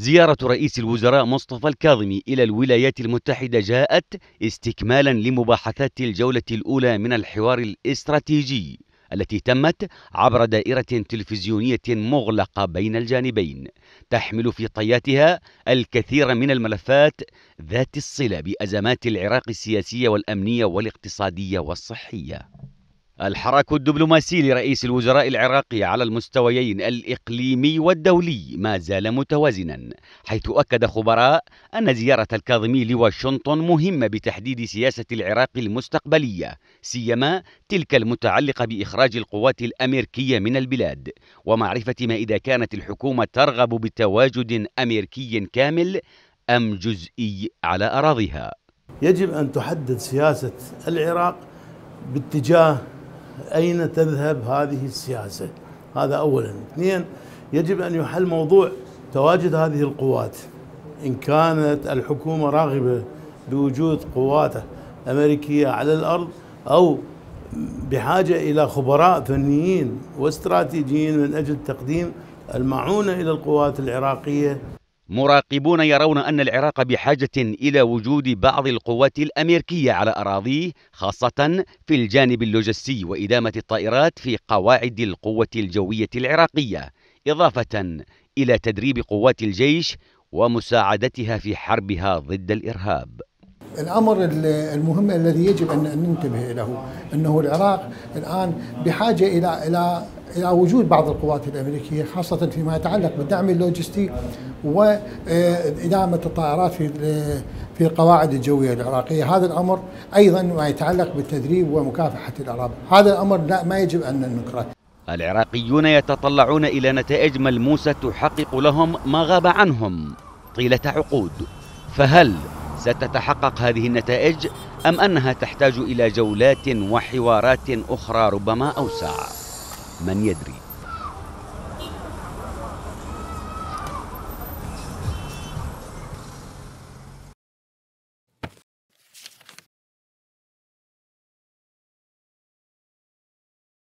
زيارة رئيس الوزراء مصطفى الكاظمي إلى الولايات المتحدة جاءت استكمالا لمباحثات الجولة الأولى من الحوار الاستراتيجي التي تمت عبر دائرة تلفزيونية مغلقة بين الجانبين تحمل في طياتها الكثير من الملفات ذات الصلة بأزمات العراق السياسية والأمنية والاقتصادية والصحية الحراك الدبلوماسي لرئيس الوزراء العراقي على المستويين الإقليمي والدولي ما زال متوازنا حيث أكد خبراء أن زيارة الكاظمي لواشنطن مهمة بتحديد سياسة العراق المستقبلية سيما تلك المتعلقة بإخراج القوات الأمريكية من البلاد ومعرفة ما إذا كانت الحكومة ترغب بتواجد أمريكي كامل أم جزئي على أراضيها يجب أن تحدد سياسة العراق باتجاه أين تذهب هذه السياسة هذا أولا اثنين يجب أن يحل موضوع تواجد هذه القوات إن كانت الحكومة راغبة بوجود قوات أمريكية على الأرض أو بحاجة إلى خبراء فنيين واستراتيجيين من أجل تقديم المعونة إلى القوات العراقية مراقبون يرون أن العراق بحاجة إلى وجود بعض القوات الأمريكية على أراضيه خاصة في الجانب اللوجستي وإدامة الطائرات في قواعد القوة الجوية العراقية إضافة إلى تدريب قوات الجيش ومساعدتها في حربها ضد الإرهاب الامر المهم الذي يجب ان ننتبه له انه العراق الان بحاجه الى الى الى وجود بعض القوات الامريكيه خاصه فيما يتعلق بالدعم اللوجستي وادامه آه، الطائرات في في القواعد الجويه العراقيه، هذا الامر ايضا ما يتعلق بالتدريب ومكافحه الارهاب، هذا الامر لا ما يجب ان ننكره. العراقيون يتطلعون الى نتائج ملموسه تحقق لهم ما غاب عنهم طيله عقود، فهل ستتحقق هذه النتائج أم أنها تحتاج إلى جولات وحوارات أخرى ربما أوسع من يدري